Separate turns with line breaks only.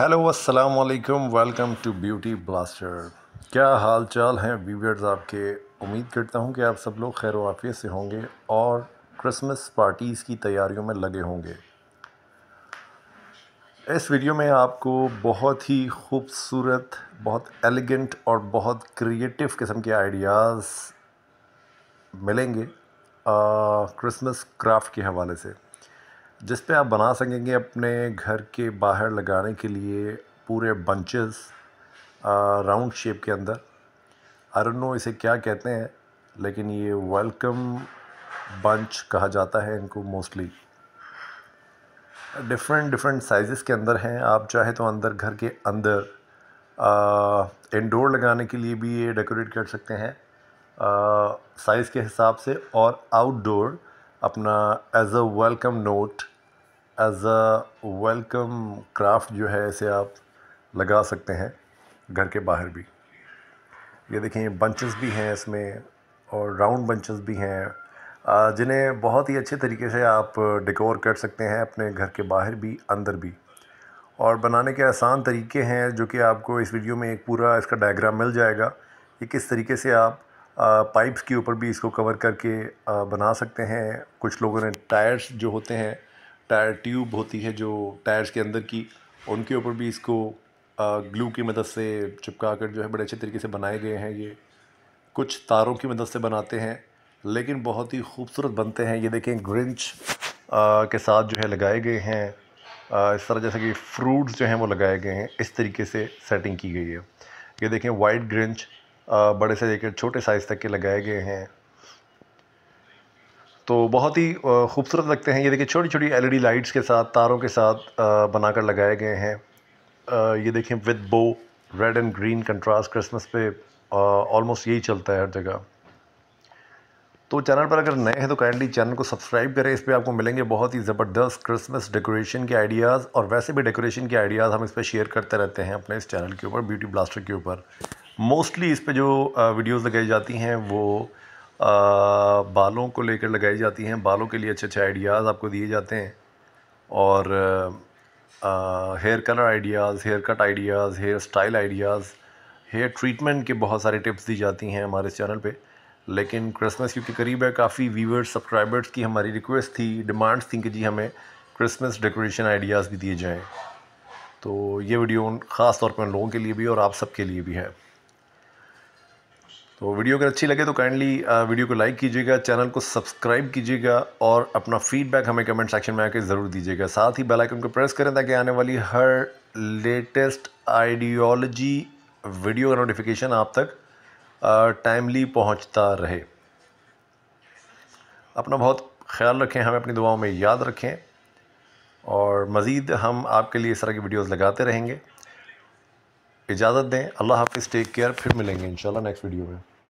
hello अस्सलाम वालेकुम welcome to beauty blaster क्या हाल चाल हैं व्यूवर्स आपके उम्मीद करता हूं कि आप सब लोग खैर वाफ़ी से होंगे और क्रिसमस पार्टीज़ की तैयारियों में लगे होंगे इस वीडियो में आपको बहुत ही खूबसूरत बहुत एलिगेंट और बहुत क्रिएटिव किस्म के आइडियाज़ मिलेंगे क्रिसमस क्राफ्ट के हवाले से जिस पे आप बना सकेंगे अपने घर के बाहर लगाने के लिए पूरे बंचेस राउंड शेप के अंदर आई नो इसे क्या कहते हैं लेकिन ये वेलकम बंच कहा जाता है इनको मोस्टली डिफरेंट डिफरेंट साइज़ के अंदर हैं आप चाहे तो अंदर घर के अंदर इंडोर लगाने के लिए भी ये डेकोरेट कर सकते हैं साइज़ के हिसाब से और आउटडोर अपना as a welcome note as a welcome craft जो है इसे आप लगा सकते हैं घर के बाहर भी ये देखें बंचेस भी हैं इसमें और राउंड बंचेस भी हैं जिन्हें बहुत ही अच्छे तरीके से आप डेकोर कर सकते हैं अपने घर के बाहर भी अंदर भी और बनाने के आसान तरीके हैं जो कि आपको इस वीडियो में एक पूरा इसका डायग्राम मिल जाएगा कि किस तरीके से आप पाइप्स के ऊपर भी इसको कवर करके बना सकते हैं कुछ लोगों ने टायर्स जो होते हैं टायर ट्यूब होती है जो टायर्स के अंदर की उनके ऊपर भी इसको ग्लू की मदद से चिपका कर जो है बड़े अच्छे तरीके से बनाए गए हैं ये कुछ तारों की मदद से बनाते हैं लेकिन बहुत ही खूबसूरत बनते हैं ये देखें ग्रिंच के साथ जो है लगाए गए हैं इस तरह जैसे कि फ्रूट्स जो हैं वो लगाए गए हैं इस तरीके से सेटिंग की गई है ये देखें वाइट ग्रिंच बड़े से लेकर छोटे साइज़ तक के लगाए गए हैं तो बहुत ही खूबसूरत लगते हैं ये देखिए छोटी छोटी एलईडी लाइट्स के साथ तारों के साथ बनाकर लगाए गए हैं ये देखें with bow red and green contrast Christmas पे ऑलमोस्ट यही चलता है हर जगह तो चैनल पर अगर नए हैं तो काइंडली चैनल को सब्सक्राइब करें इस पर आपको मिलेंगे बहुत ही ज़बरदस्त क्रिसमस डेकोरेशन के आइडियाज़ और वैसे भी डेकोरेशन के आइडियाज़ हम इस पर शेयर करते रहते हैं अपने इस चैनल के ऊपर ब्यूटी ब्लास्टर के ऊपर मोस्टली इस पे जो वीडियोस लगाई जाती हैं वो आ, बालों को लेकर लगाई जाती हैं बालों के लिए अच्छे अच्छे आइडियाज़ आपको दिए जाते हैं और hair colour ideas haircut ideas hairstyle ideas hair treatment के बहुत सारे टिप्स दी जाती हैं हमारे चैनल पे लेकिन क्रिसमस क्योंकि करीब है काफ़ी व्यूवर्स सब्सक्राइबर्स की हमारी रिक्वेस्ट थी डिमांड्स थी कि जी हमें क्रिसमस डेकोरेशन आइडियाज़ भी दिए जाएँ तो ये वीडियो ख़ास तौर पर उन लोगों के लिए भी और आप सब के लिए भी है तो वीडियो अगर अच्छी लगे तो काइंडली uh, वीडियो को लाइक कीजिएगा चैनल को सब्सक्राइब कीजिएगा और अपना फीडबैक हमें कमेंट सेक्शन में आकर ज़रूर दीजिएगा साथ ही बेल आइकन को प्रेस करें ताकि आने वाली हर लेटेस्ट आइडियोलॉजी वीडियो का नोटिफिकेशन आप तक टाइमली uh, पहुंचता रहे अपना बहुत ख्याल रखें हमें अपनी दुआओं में याद रखें और मज़ीद हम आपके लिए इस तरह की वीडियोज़ लगाते रहेंगे इजाज़त दें अल्लाह हाफिज़ टेक केयर फिर मिलेंगे इंशाल्लाह नेक्स्ट वीडियो में